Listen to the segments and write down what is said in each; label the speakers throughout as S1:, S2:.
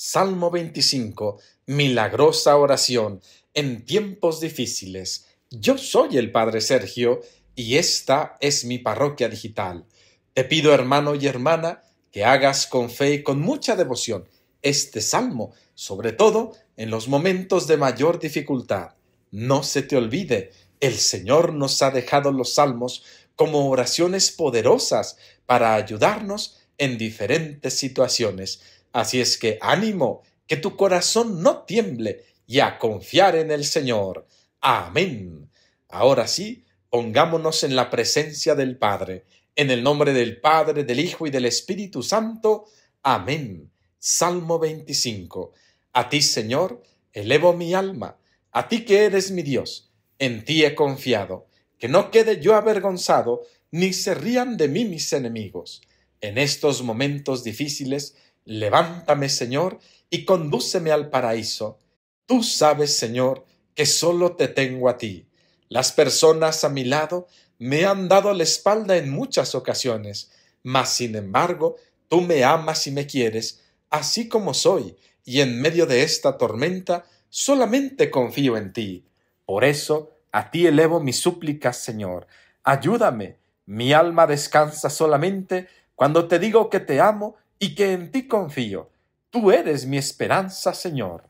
S1: Salmo 25. Milagrosa oración en tiempos difíciles. Yo soy el Padre Sergio y esta es mi parroquia digital. Te pido, hermano y hermana, que hagas con fe y con mucha devoción este salmo, sobre todo en los momentos de mayor dificultad. No se te olvide, el Señor nos ha dejado los salmos como oraciones poderosas para ayudarnos en diferentes situaciones. Así es que ánimo, que tu corazón no tiemble y a confiar en el Señor. Amén. Ahora sí, pongámonos en la presencia del Padre, en el nombre del Padre, del Hijo y del Espíritu Santo. Amén. Salmo 25. A ti, Señor, elevo mi alma, a ti que eres mi Dios, en ti he confiado, que no quede yo avergonzado, ni se rían de mí mis enemigos. En estos momentos difíciles, Levántame, Señor, y condúceme al paraíso. Tú sabes, Señor, que solo te tengo a ti. Las personas a mi lado me han dado la espalda en muchas ocasiones, mas sin embargo, tú me amas y me quieres, así como soy, y en medio de esta tormenta solamente confío en ti. Por eso, a ti elevo mis súplicas, Señor. Ayúdame. Mi alma descansa solamente cuando te digo que te amo y que en ti confío. Tú eres mi esperanza, Señor.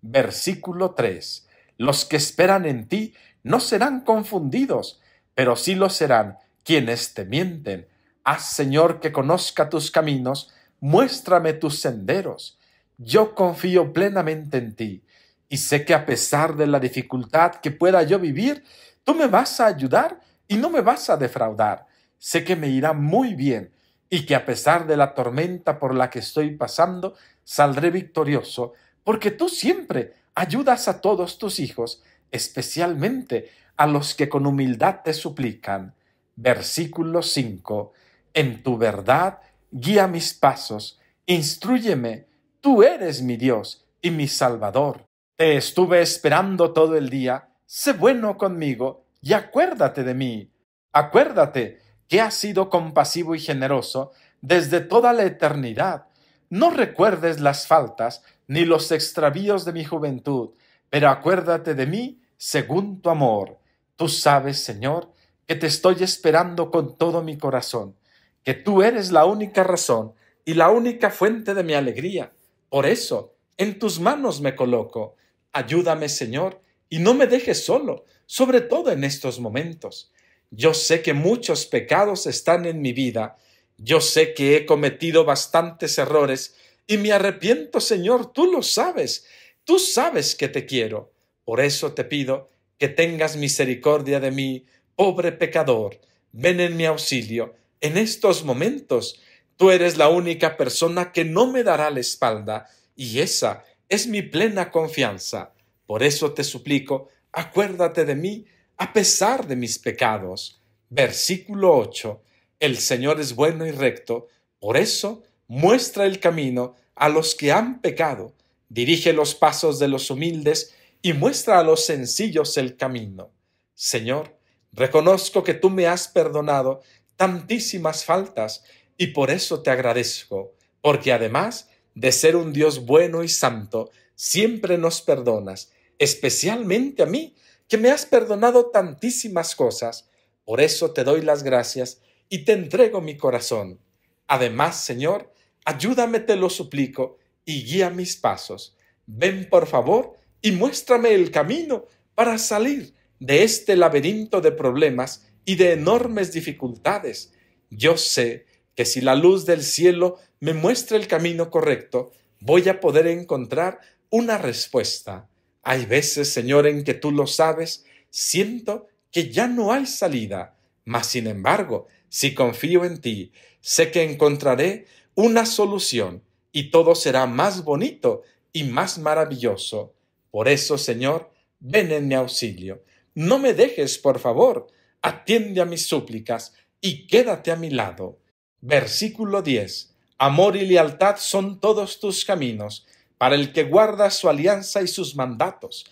S1: Versículo 3. Los que esperan en ti no serán confundidos, pero sí lo serán quienes te mienten. Haz, ah, Señor, que conozca tus caminos, muéstrame tus senderos. Yo confío plenamente en ti, y sé que a pesar de la dificultad que pueda yo vivir, tú me vas a ayudar y no me vas a defraudar. Sé que me irá muy bien, y que a pesar de la tormenta por la que estoy pasando, saldré victorioso, porque tú siempre ayudas a todos tus hijos, especialmente a los que con humildad te suplican. Versículo 5. En tu verdad guía mis pasos, instruyeme, tú eres mi Dios y mi Salvador. Te estuve esperando todo el día, sé bueno conmigo y acuérdate de mí. Acuérdate que has sido compasivo y generoso desde toda la eternidad. No recuerdes las faltas ni los extravíos de mi juventud, pero acuérdate de mí según tu amor. Tú sabes, Señor, que te estoy esperando con todo mi corazón, que tú eres la única razón y la única fuente de mi alegría. Por eso, en tus manos me coloco. Ayúdame, Señor, y no me dejes solo, sobre todo en estos momentos. Yo sé que muchos pecados están en mi vida. Yo sé que he cometido bastantes errores y me arrepiento, Señor. Tú lo sabes. Tú sabes que te quiero. Por eso te pido que tengas misericordia de mí, pobre pecador. Ven en mi auxilio. En estos momentos, tú eres la única persona que no me dará la espalda, y esa es mi plena confianza. Por eso te suplico, acuérdate de mí a pesar de mis pecados. Versículo 8. El Señor es bueno y recto, por eso muestra el camino a los que han pecado, dirige los pasos de los humildes y muestra a los sencillos el camino. Señor, reconozco que tú me has perdonado tantísimas faltas y por eso te agradezco, porque además de ser un Dios bueno y santo, siempre nos perdonas, especialmente a mí, me has perdonado tantísimas cosas, por eso te doy las gracias y te entrego mi corazón. Además, Señor, ayúdame, te lo suplico, y guía mis pasos. Ven, por favor, y muéstrame el camino para salir de este laberinto de problemas y de enormes dificultades. Yo sé que si la luz del cielo me muestra el camino correcto, voy a poder encontrar una respuesta. Hay veces, Señor, en que tú lo sabes, siento que ya no hay salida, mas sin embargo, si confío en ti, sé que encontraré una solución y todo será más bonito y más maravilloso. Por eso, Señor, ven en mi auxilio. No me dejes, por favor, atiende a mis súplicas y quédate a mi lado. Versículo 10. Amor y lealtad son todos tus caminos para el que guarda su alianza y sus mandatos.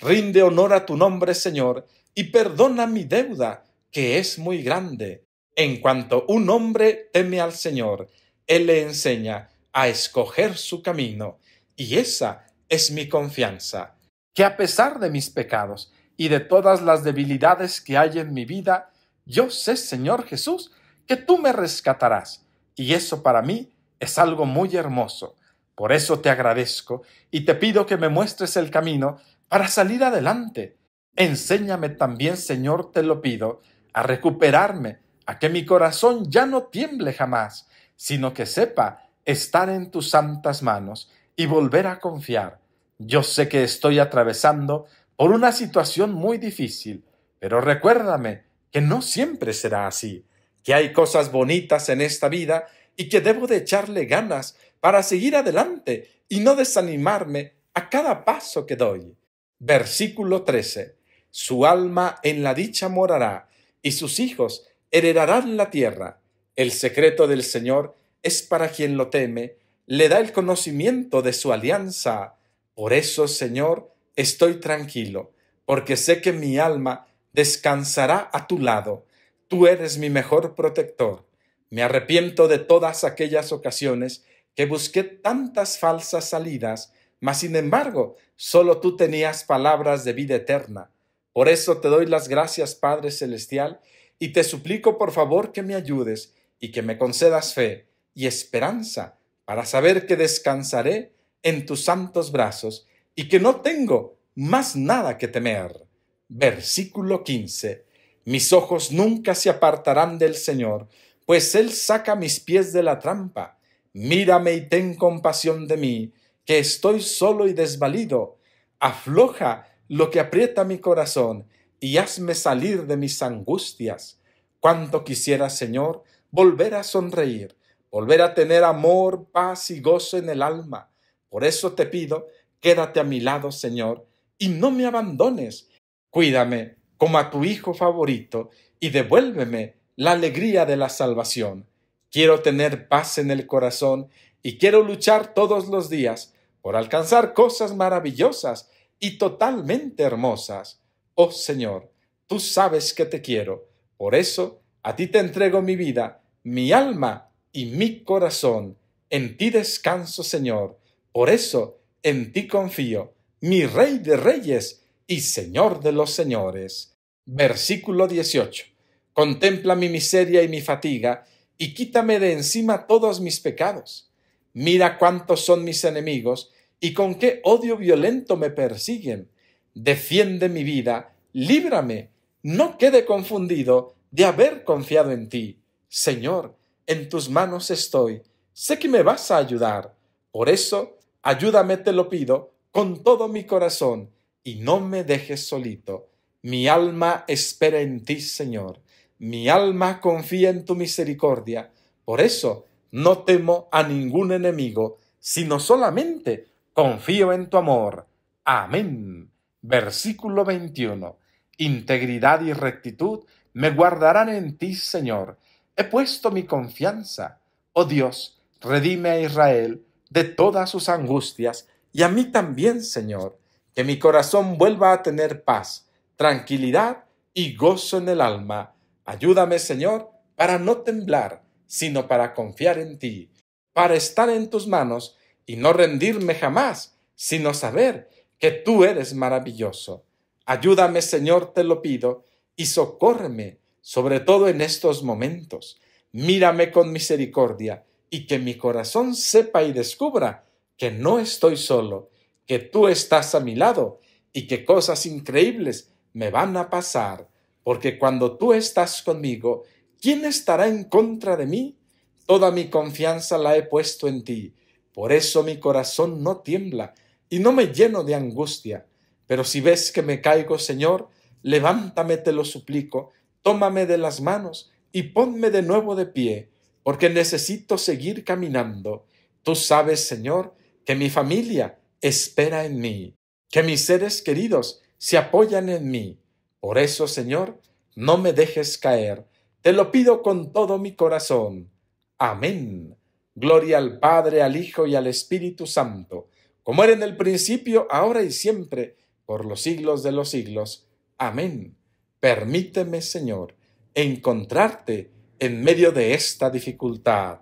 S1: Rinde honor a tu nombre, Señor, y perdona mi deuda, que es muy grande. En cuanto un hombre teme al Señor, Él le enseña a escoger su camino, y esa es mi confianza, que a pesar de mis pecados y de todas las debilidades que hay en mi vida, yo sé, Señor Jesús, que tú me rescatarás, y eso para mí es algo muy hermoso. Por eso te agradezco y te pido que me muestres el camino para salir adelante. Enséñame también, Señor, te lo pido, a recuperarme, a que mi corazón ya no tiemble jamás, sino que sepa estar en tus santas manos y volver a confiar. Yo sé que estoy atravesando por una situación muy difícil, pero recuérdame que no siempre será así, que hay cosas bonitas en esta vida y que debo de echarle ganas para seguir adelante y no desanimarme a cada paso que doy. Versículo 13. Su alma en la dicha morará, y sus hijos heredarán la tierra. El secreto del Señor es para quien lo teme, le da el conocimiento de su alianza. Por eso, Señor, estoy tranquilo, porque sé que mi alma descansará a tu lado. Tú eres mi mejor protector. Me arrepiento de todas aquellas ocasiones que busqué tantas falsas salidas, mas sin embargo, solo tú tenías palabras de vida eterna. Por eso te doy las gracias, Padre Celestial, y te suplico por favor que me ayudes y que me concedas fe y esperanza para saber que descansaré en tus santos brazos y que no tengo más nada que temer. Versículo 15. Mis ojos nunca se apartarán del Señor, pues Él saca mis pies de la trampa Mírame y ten compasión de mí, que estoy solo y desvalido. Afloja lo que aprieta mi corazón y hazme salir de mis angustias. Cuanto quisiera, Señor, volver a sonreír, volver a tener amor, paz y gozo en el alma. Por eso te pido, quédate a mi lado, Señor, y no me abandones. Cuídame como a tu hijo favorito y devuélveme la alegría de la salvación. Quiero tener paz en el corazón y quiero luchar todos los días por alcanzar cosas maravillosas y totalmente hermosas. Oh Señor, tú sabes que te quiero. Por eso a ti te entrego mi vida, mi alma y mi corazón. En ti descanso, Señor. Por eso en ti confío, mi Rey de Reyes y Señor de los Señores. Versículo 18. Contempla mi miseria y mi fatiga, y quítame de encima todos mis pecados. Mira cuántos son mis enemigos y con qué odio violento me persiguen. Defiende mi vida, líbrame, no quede confundido de haber confiado en ti. Señor, en tus manos estoy, sé que me vas a ayudar. Por eso, ayúdame, te lo pido, con todo mi corazón, y no me dejes solito. Mi alma espera en ti, Señor. Mi alma confía en tu misericordia. Por eso no temo a ningún enemigo, sino solamente confío en tu amor. Amén. Versículo 21. Integridad y rectitud me guardarán en ti, Señor. He puesto mi confianza. Oh Dios, redime a Israel de todas sus angustias y a mí también, Señor. Que mi corazón vuelva a tener paz, tranquilidad y gozo en el alma Ayúdame, Señor, para no temblar, sino para confiar en ti, para estar en tus manos y no rendirme jamás, sino saber que tú eres maravilloso. Ayúdame, Señor, te lo pido, y socórreme, sobre todo en estos momentos. Mírame con misericordia y que mi corazón sepa y descubra que no estoy solo, que tú estás a mi lado y que cosas increíbles me van a pasar porque cuando tú estás conmigo, ¿quién estará en contra de mí? Toda mi confianza la he puesto en ti, por eso mi corazón no tiembla y no me lleno de angustia. Pero si ves que me caigo, Señor, levántame, te lo suplico, tómame de las manos y ponme de nuevo de pie, porque necesito seguir caminando. Tú sabes, Señor, que mi familia espera en mí, que mis seres queridos se apoyan en mí por eso, Señor, no me dejes caer. Te lo pido con todo mi corazón. Amén. Gloria al Padre, al Hijo y al Espíritu Santo, como era en el principio, ahora y siempre, por los siglos de los siglos. Amén. Permíteme, Señor, encontrarte en medio de esta dificultad.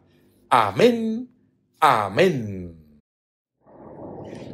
S1: Amén. Amén.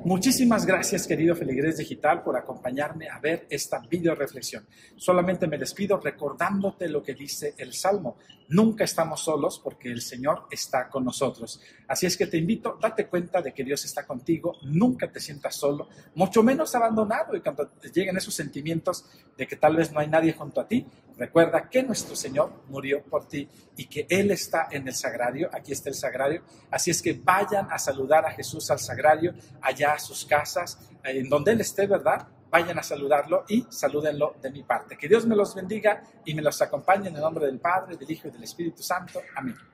S1: Muchísimas gracias, querido feligres Digital, por acompañarme a ver esta video reflexión. Solamente me despido recordándote lo que dice el Salmo. Nunca estamos solos porque el Señor está con nosotros. Así es que te invito, date cuenta de que Dios está contigo, nunca te sientas solo, mucho menos abandonado. Y cuando te lleguen esos sentimientos de que tal vez no hay nadie junto a ti, Recuerda que nuestro Señor murió por ti y que Él está en el sagrario. Aquí está el sagrario. Así es que vayan a saludar a Jesús al sagrario, allá a sus casas, eh, en donde Él esté, ¿verdad? Vayan a saludarlo y salúdenlo de mi parte. Que Dios me los bendiga y me los acompañe en el nombre del Padre, del Hijo y del Espíritu Santo. Amén.